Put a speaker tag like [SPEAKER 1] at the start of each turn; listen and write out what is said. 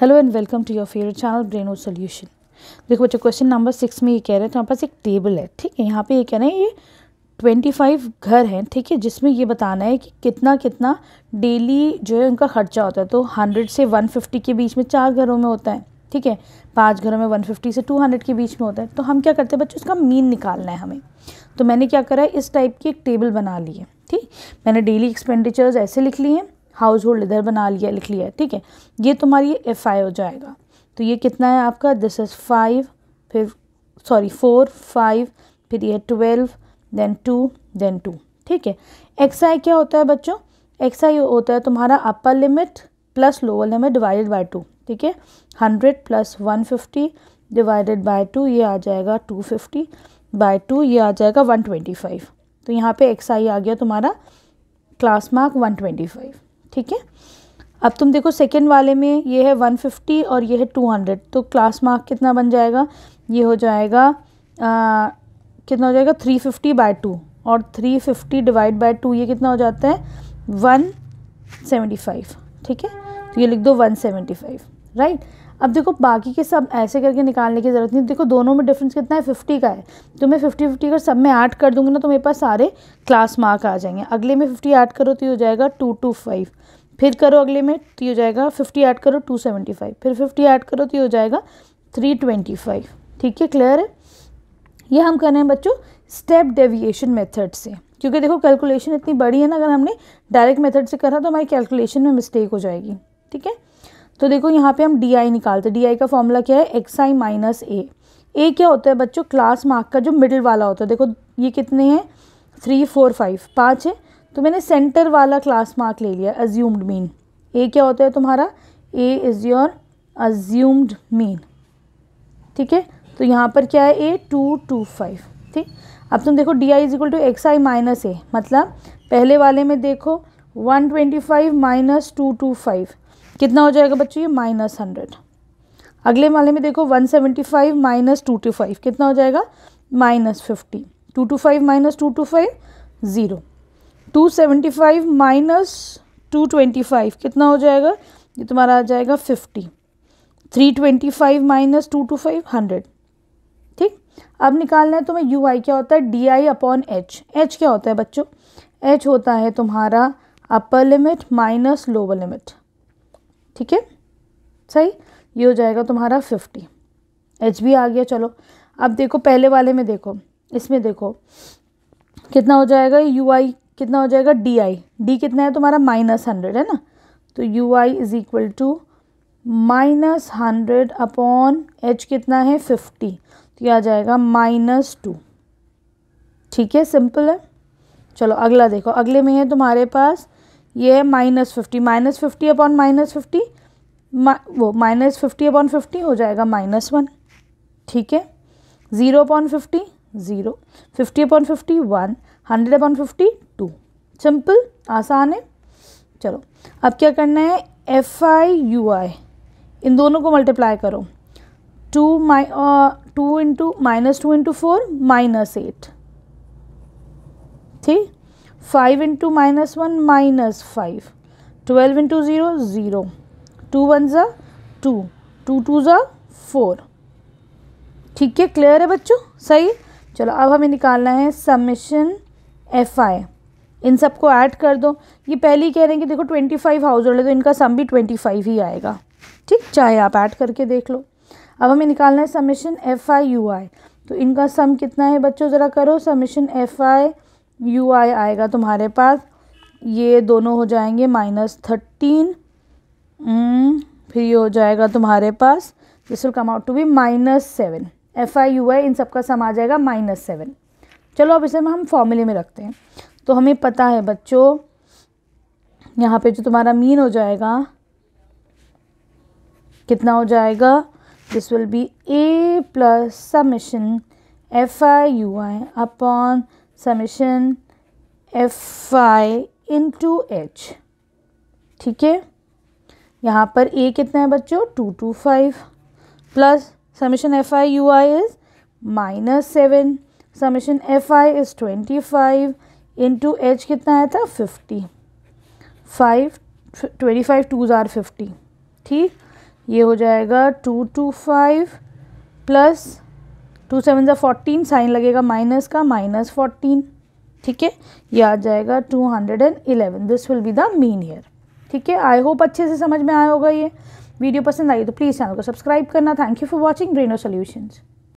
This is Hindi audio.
[SPEAKER 1] hello and welcome to your favourite channel Braino solution देखो बच्चों क्वेश्चन नंबर सिक्स में ये कह रहे हैं तो हमारे पास एक टेबल है ठीक है यहाँ पे ये कह रहे हैं ये ट्वेंटी फाइव घर हैं ठीक है जिसमें ये बताना है कि कितना कितना डेली जो है उनका खर्चा होता है तो हंड्रेड से वन फिफ्टी के बीच में चार घरों में होता है ठीक है पाँच घरों में वन फिफ्टी से टू हंड्रेड के बीच में होता है तो हम क्या करते हैं बच्चों उसका मीन निकालना है हमें तो मैंने क्या करा है इस टाइप की एक टेबल बना ली है ठीक मैंने डेली एक्सपेंडिचर्स ऐसे लिख लिए हैं हाउस होल्ड इधर बना लिया लिख लिया ठीक है ये तुम्हारी एफ आई हो जाएगा तो ये कितना है आपका दिस इज़ फाइव फिर सॉरी फोर फाइव फिर ये twelve then two then two ठीक है एक्स आई क्या होता है बच्चों एक्स आई होता है तुम्हारा upper limit plus lower limit divided by two ठीक है hundred plus one fifty divided by two ये आ जाएगा टू फिफ्टी बाय टू ये आ जाएगा वन ट्वेंटी फाइव तो यहाँ पे एक्स आई आ गया तुम्हारा class mark one twenty five ठीक है अब तुम देखो सेकेंड वाले में ये है वन फिफ्टी और ये है टू हंड्रेड तो क्लास मार्क कितना बन जाएगा ये हो जाएगा आ, कितना हो जाएगा थ्री फिफ्टी बाय टू और three fifty divide by two ये कितना हो जाता है वन सेवेंटी फाइव ठीक है तो ये लिख दो वन सेवेंटी फाइव राइट अब देखो बाकी के सब ऐसे करके निकालने की ज़रूरत नहीं देखो दोनों में डिफरेंस कितना है फिफ्टी का है तो मैं फिफ्टी फिफ्टी अगर सब में ऐड कर दूँगी ना तो मेरे पास सारे क्लास मार्क आ जाएंगे अगले में फिफ्टी ऐड करो तो ये हो जाएगा टू टू फाइव फिर करो अगले में तो ये हो जाएगा फिफ्टी ऐड करो टू सेवेंटी फाइव फिर फिफ्टी ऐड करो तो ये हो जाएगा थ्री ट्वेंटी फाइव ठीक है क्लियर है ये हम कर रहे हैं बच्चों स्टेप डेविएशन मेथड से क्योंकि देखो कैलकुलेशन इतनी बड़ी है ना अगर हमने डायरेक्ट मेथड से करा तो हमारी कैलकुलेशन में मिस्टेक हो जाएगी ठीक है तो देखो यहाँ पे हम डी आई निकालते डी आई का फॉर्मूला क्या है एक्स आई माइनस ए ए क्या होता है बच्चों क्लास मार्क का जो मिडिल वाला होता है देखो ये कितने हैं थ्री फोर फाइव पाँच है तो मैंने सेंटर वाला क्लास मार्क ले लिया अज्यूम्ड मीन ए क्या होता है तुम्हारा A is your assumed mean ठीक है तो यहाँ पर क्या है ए टू टू फाइव ठीक अब तुम देखो D I is equal to X I minus A मतलब पहले वाले में देखो one twenty five minus two two five कितना हो जाएगा बच्चों ये माइनस हंड्रेड अगले वाले में देखो one seventy five minus two two five कितना हो जाएगा minus fifty two two five minus two two five zero two seventy five minus two twenty five कितना हो जाएगा ये तुम्हारा आ जाएगा fifty three twenty five minus two two five hundred ठीक अब निकालना है तुम्हें यू आई क्या होता है D I upon H H क्या होता है बच्चों एच होता है तुम्हारा upper limit minus lower limit ठीक है सही ये हो जाएगा तुम्हारा फिफ्टी एच भी आ गया चलो अब देखो पहले वाले में देखो इसमें देखो कितना हो जाएगा यू आई कितना हो जाएगा डी आई डी कितना है तुम्हारा माइनस हंड्रेड है ना तो U I is equal to minus hundred upon H कितना है फिफ्टी तो यह आ जाएगा माइनस टू ठीक है सिंपल है चलो अगला देखो अगले में है तुम्हारे पास ये है minus fifty minus fifty upon minus fifty वो माइनस फिफ्टी अपॉन फिफ्टी हो जाएगा माइनस वन ठीक है zero upon fifty zero fifty upon fifty one hundred upon fifty two simple आसान है चलो अब क्या करना है एफ आई यू आई इन दोनों को मल्टीप्लाई करो two my two into minus two into four minus eight ठीक five into minus one minus five twelve into zero zero two one ज़ा टू टू टू ज़ा फोर ठीक है क्लियर है बच्चों सही चलो अब हमें निकालना है समिशन एफ आई इन सबको ऐड कर दो ये पहले ही कह रहे हैं कि देखो ट्वेंटी फाइव हाउस होल्ड है तो इनका सम भी ट्वेंटी फाइव ही आएगा ठीक चाहे आप ऐड करके देख लो अब हमें निकालना है summation F I U I तो इनका सम कितना है बच्चों ज़रा करो summation F I U I आएगा तुम्हारे पास ये दोनों हो जाएंगे माइनस हम्म, थर्टीन फिर ये हो जाएगा तुम्हारे पास this will come out to be minus seven F I U I इन सबका सम आ जाएगा माइनस सेवन चलो अब इसे हम फॉर्मूले में रखते हैं तो हमें पता है बच्चों यहाँ पे जो तुम्हारा मीन हो जाएगा कितना हो जाएगा this will be A plus summation F I U I upon summation F I into H ठीक है यहाँ पर ए कितना है बच्चों two two five plus summation F I U I is minus seven summation F I is twenty five into H कितना आया था fifty five twenty five two ज़ार फिफ्टी ठीक ये हो जाएगा two two five plus two seven ज़ा फोर्टीन साइन लगेगा माइनस का माइनस फोर्टीन ठीक है ये आ जाएगा two hundred and eleven this will be the mean year ठीक है आई होप अच्छे से समझ में आया होगा ये वीडियो पसंद आई तो प्लीज़ चैनल को सब्सक्राइब करना thank you for watching Breno solutions